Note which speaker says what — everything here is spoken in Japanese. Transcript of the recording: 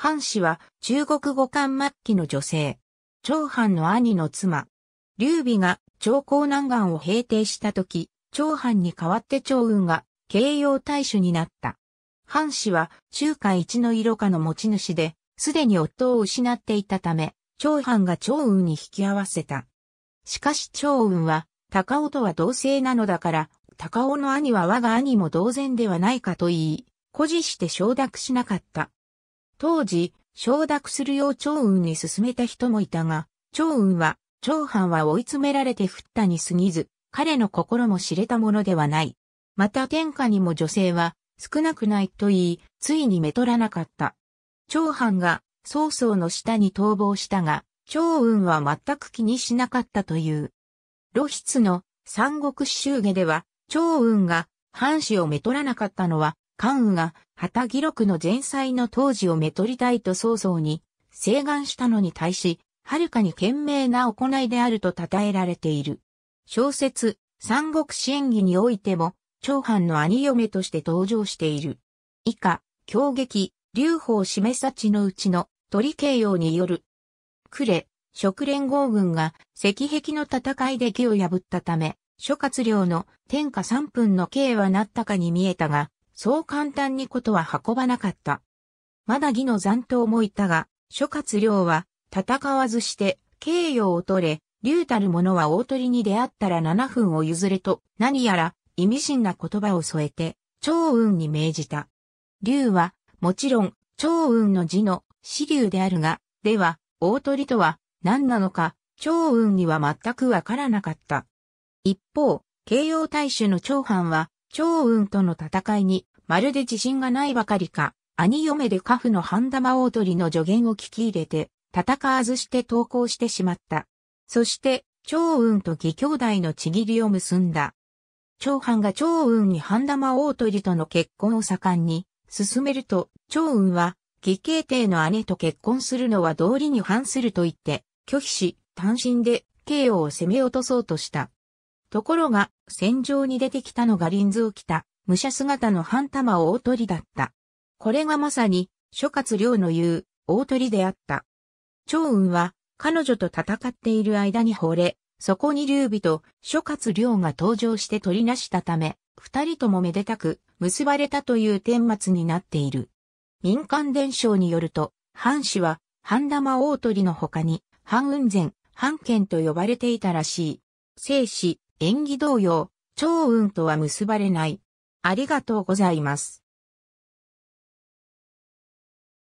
Speaker 1: 藩氏は中国語漢末期の女性。長藩の兄の妻。劉備が長江南岸を平定した時、長藩に代わって長雲が慶応大主になった。藩氏は中華一の色化の持ち主で、すでに夫を失っていたため、長藩が長雲に引き合わせた。しかし長雲は、高尾とは同性なのだから、高尾の兄は我が兄も同然ではないかと言い、誇示して承諾しなかった。当時、承諾するよう長雲に進めた人もいたが、長雲は、長藩は追い詰められて降ったに過ぎず、彼の心も知れたものではない。また天下にも女性は少なくないと言い、ついにめとらなかった。長藩が曹操の下に逃亡したが、長雲は全く気にしなかったという。露出の三国志衆下では、長雲が藩士をめとらなかったのは、関羽が旗記録の前妻の当時をめとりたいと曹操に請願したのに対し、はるかに賢明な行いであると称えられている。小説、三国志演義においても、長藩の兄嫁として登場している。以下、狂撃、劉邦示さちのうちの鳥慶応による。呉、食連合軍が石壁の戦いで木を破ったため、諸葛亮の天下三分の刑はなったかに見えたが、そう簡単にことは運ばなかった。まだ義の残党もいたが、諸葛亮は戦わずして敬誉を取れ、竜たる者は大鳥に出会ったら7分を譲れと、何やら意味深な言葉を添えて、長雲に命じた。竜は、もちろん、長雲の字の支流であるが、では、大鳥とは何なのか、長雲には全くわからなかった。一方、慶応大衆の長藩は、長雲との戦いに、まるで自信がないばかりか、兄嫁で家父の半玉大鳥の助言を聞き入れて、戦わずして投降してしまった。そして、長雲と義兄弟のちぎりを結んだ。長藩が長雲に半玉大鳥との結婚を盛んに進めると、長雲は、義兄帝の姉と結婚するのは道理に反すると言って、拒否し、単身で、慶応を攻め落とそうとした。ところが、戦場に出てきたのがリンズを着た、武者姿の半玉大鳥だった。これがまさに、諸葛亮の言う、大鳥であった。長雲は、彼女と戦っている間に惚れ、そこに劉備と諸葛亮が登場して取りなしたため、二人ともめでたく結ばれたという天末になっている。民間伝承によると、藩氏は、半玉大鳥の他に、半雲前、半剣と呼ばれていたらしい。生死、演技同様、超運とは結ばれない。ありがとうございます。